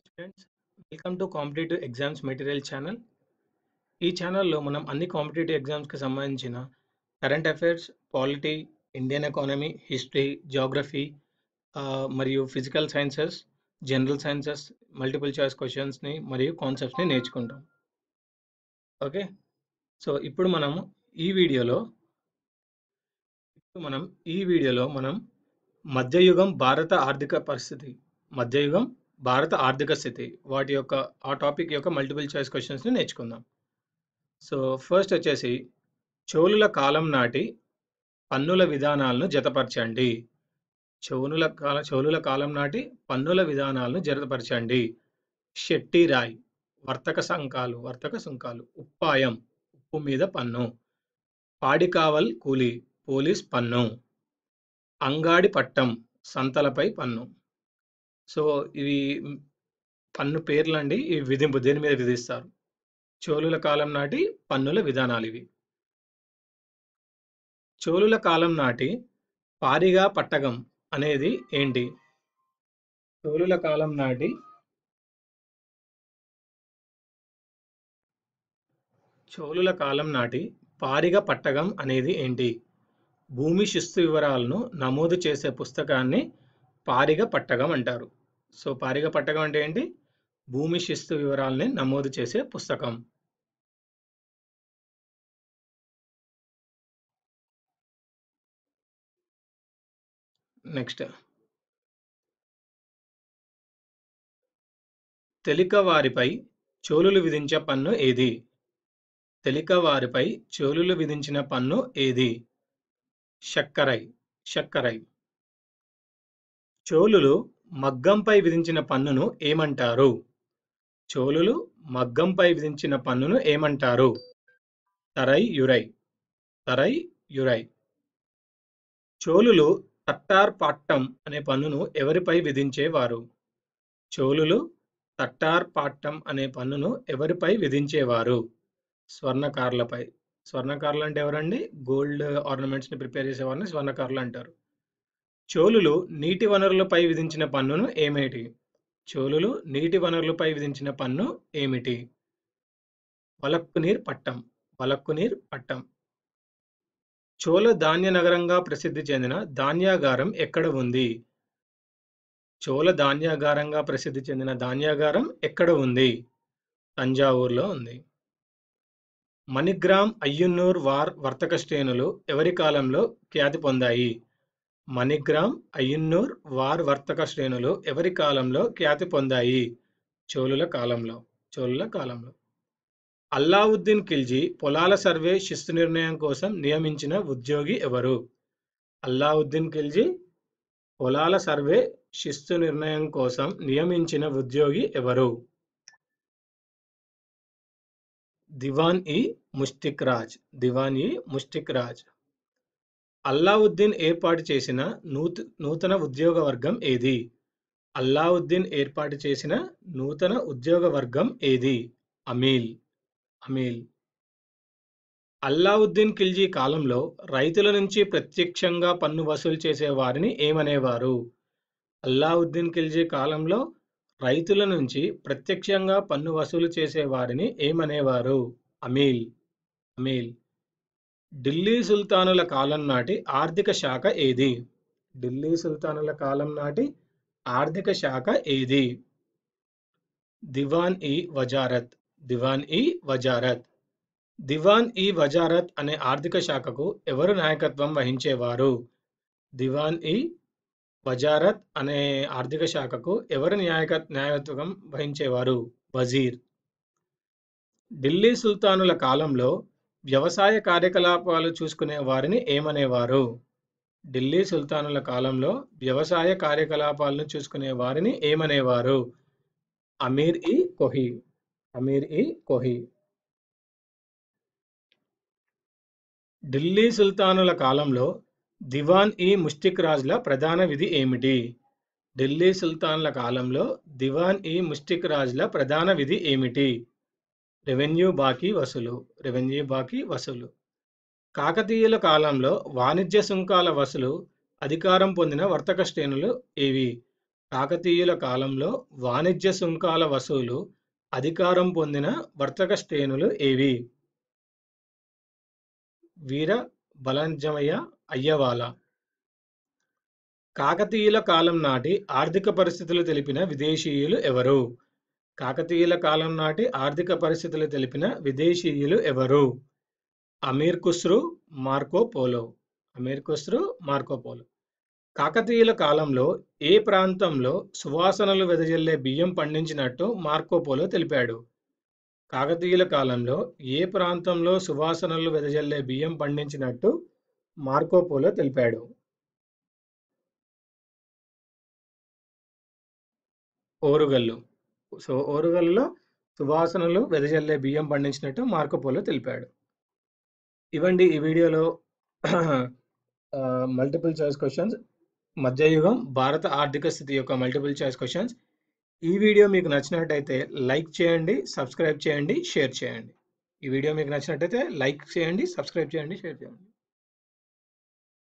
students welcome to competitive exams material channel ఈ ఛానల్లో మనం అన్ని కాంపిటేటివ్ ఎగ్జామ్స్కి సంబంధించిన current affairs polity Indian economy history geography మరియు physical sciences general sciences multiple choice క్వశ్చన్స్ని మరియు కాన్సెప్ట్స్ని నేర్చుకుంటాం ఓకే సో ఇప్పుడు మనం ఈ వీడియోలో ఇప్పుడు మనం ఈ వీడియోలో మనం మధ్యయుగం భారత ఆర్థిక పరిస్థితి మధ్యయుగం భారత ఆర్థిక స్థితి వాటి యొక్క ఆ టాపిక్ యొక్క మల్టిపుల్ చాయిస్ క్వశ్చన్స్ని నేర్చుకుందాం సో ఫస్ట్ వచ్చేసి చోళుల కాలం నాటి పన్నుల విధానాలను జతపరచండి చోనుల కాల చోళుల కాలం నాటి పన్నుల విధానాలను జతపరచండి షెట్టి రాయ్ వర్తక సంకాలు వర్తక సుంకాలు ఉప్పాయం ఉప్పు మీద పన్ను పాడికావల్ కూలి పోలీస్ పన్ను అంగాడి పట్టం సంతలపై పన్ను సో ఇవి పన్ను పేర్లు అండి ఈ విధింపు దేని మీద విధిస్తారు చోళుల కాలం నాటి పన్నుల విధానాలు ఇవి చోళుల కాలం నాటి పారిగా పట్టకం అనేది ఏంటి చోళుల కాలం నాటి చోళుల కాలం నాటి పారిగ పట్టకం అనేది ఏంటి భూమి శిస్తు వివరాలను నమోదు చేసే పుస్తకాన్ని పారిగ పట్టకం అంటారు సో పారిగ పట్టకం అంటే ఏంటి భూమి శిస్తు వివరాలని నమోదు చేసే పుస్తకం నెక్స్ట్ వారిపై చోళులు విధించే పన్ను ఏది వారిపై చోళులు విధించిన పన్ను ఏది షక్కరై షక్కరై చోళులు మగ్గంపై విధించిన పన్నును ఏమంటారు చోళులు మగ్గంపై విధించిన పన్నును ఏమంటారు తరై యురై తరై యురై చోళులు తట్టార్ పాట్టం అనే పన్నును ఎవరిపై విధించేవారు చోళులు తట్టార్ పాట్టం అనే పన్నును ఎవరిపై విధించేవారు స్వర్ణకారులపై స్వర్ణకారులు అంటే ఎవరండి గోల్డ్ ఆర్నమెంట్స్ని ప్రిపేర్ చేసేవారిని స్వర్ణకారులు అంటారు చోళులు నీటి వనరులపై విధించిన పన్నును ఏమిటి చోళులు నీటి వనరులపై విధించిన పన్ను ఏమిటి వలక్కునీర్ పట్టం వలక్కునీర్ పట్టం చోళ ధాన్య నగరంగా ప్రసిద్ధి చెందిన ధాన్యాగారం ఎక్కడ ఉంది చోళ ధాన్యాగారంగా ప్రసిద్ధి చెందిన ధాన్యాగారం ఎక్కడ ఉంది తంజావూర్లో ఉంది మణిగ్రామ్ అయ్యున్నూర్ వార్ వర్తక శ్రేణులు ఎవరి కాలంలో ఖ్యాతి పొందాయి మణిగ్రామ్ అయ్యన్నూర్ వార్ వర్తక శ్రేణులు ఎవరి కాలంలో ఖ్యాతి పొందాయి చోళుల కాలంలో చోళుల కాలంలో అల్లావుద్దీన్ ఖిల్జీ పొలాల సర్వే శిస్తు నిర్ణయం కోసం నియమించిన ఉద్యోగి ఎవరు అల్లావుద్దీన్ ఖిల్జీ పొలాల సర్వే శిస్తు నిర్ణయం కోసం నియమించిన ఉద్యోగి ఎవరు దివాన్ ఇ ముష్టిక్ రాజ్ దివాన్ ఇ ముష్టిక్ రాజ్ అల్లావుద్దీన్ ఏర్పాటు చేసిన నూత నూతన ఉద్యోగ వర్గం ఏది అల్లావుద్దీన్ ఏర్పాటు చేసిన నూతన ఉద్యోగ వర్గం ఏది అమీల్ అమీల్ అల్లావుద్దీన్ ఖిల్జీ కాలంలో రైతుల నుంచి ప్రత్యక్షంగా పన్ను వసూలు చేసే వారిని ఏమనేవారు అల్లావుద్దీన్ ఖిల్జీ కాలంలో రైతుల నుంచి ప్రత్యక్షంగా పన్ను వసూలు చేసే వారిని ఏమనేవారు అమీల్ అమీల్ ఢిల్లీ సుల్తానుల కాలం నాటి ఆర్థిక శాఖ ఏది ఢిల్లీ సుల్తానుల కాలం నాటి ఆర్థిక శాఖ ఏది దివాన్ ఈ వజారత్ దివాన్ ఈ వజారత్ దివాన్ ఈ వజారత్ అనే ఆర్థిక శాఖకు ఎవరు నాయకత్వం వహించేవారు దివాన్ ఈ వజారత్ అనే ఆర్థిక శాఖకు ఎవరు న్యాయక న్యాయత్వం వహించేవారు వజీర్ ఢిల్లీ సుల్తానుల కాలంలో వ్యవసాయ కార్యకలాపాలు చూసుకునే వారిని ఏమనేవారు ఢిల్లీ సుల్తానుల కాలంలో వ్యవసాయ కార్యకలాపాలను చూసుకునే వారిని ఏమనేవారు అమీర్ ఇ కొహి అమీర్ ఇ కొహి ఢిల్లీ సుల్తానుల కాలంలో దివాన్ ఈ ముష్టిక్ రాజుల ప్రధాన విధి ఏమిటి ఢిల్లీ సుల్తాన్ల కాలంలో దివాన్ ఈ ముష్టిక్ రాజుల ప్రధాన విధి ఏమిటి రెవెన్యూ బాకీ వసూలు రెవెన్యూ బాకీ వసూలు కాకతీయుల కాలంలో వాణిజ్య సుంకాల వసూలు అధికారం పొందిన వర్తక శ్రేణులు ఇవి కాకతీయుల కాలంలో వాణిజ్య సుంకాల వసూలు అధికారం పొందిన వర్తక శ్రేణులు ఏవి వీర బలంజమయ్య అయ్యవాల కాకతీయుల కాలం నాటి ఆర్థిక పరిస్థితులు తెలిపిన విదేశీయులు ఎవరు కాకతీయుల కాలం నాటి ఆర్థిక పరిస్థితులు తెలిపిన విదేశీయులు ఎవరు Amir Khusrau Marco Polo Amir Khusrau Marco Polo కాకతీయుల కాలంలో ఏ ప్రాంతంలో సువాసనలు వెదజల్లే బియ్యం పండించినట్టు మార్కో పోలో తెలిపాడు కాకతీయుల కాలంలో ఏ ప్రాంతంలో సువాసనలు వెదజల్లే బియ్యం పండించినట్టు మార్కో పోలో తెలిపాడు ఓరుగల్లు సో ఓరుగల్లో సువాసనలు వెదజల్లే బియ్యం పండించినట్టు మార్కోపోలో తెలిపాడు ఇవ్వండి ఈ వీడియోలో మల్టిపుల్ చాయిస్ క్వశ్చన్స్ మధ్యయుగం భారత ఆర్థిక స్థితి యొక్క మల్టిపుల్ చాయిస్ క్వశ్చన్స్ ఈ వీడియో మీకు నచ్చినట్టయితే లైక్ చేయండి సబ్స్క్రైబ్ చేయండి షేర్ చేయండి ఈ వీడియో మీకు నచ్చినట్టయితే లైక్ చేయండి సబ్స్క్రైబ్ చేయండి షేర్ చేయండి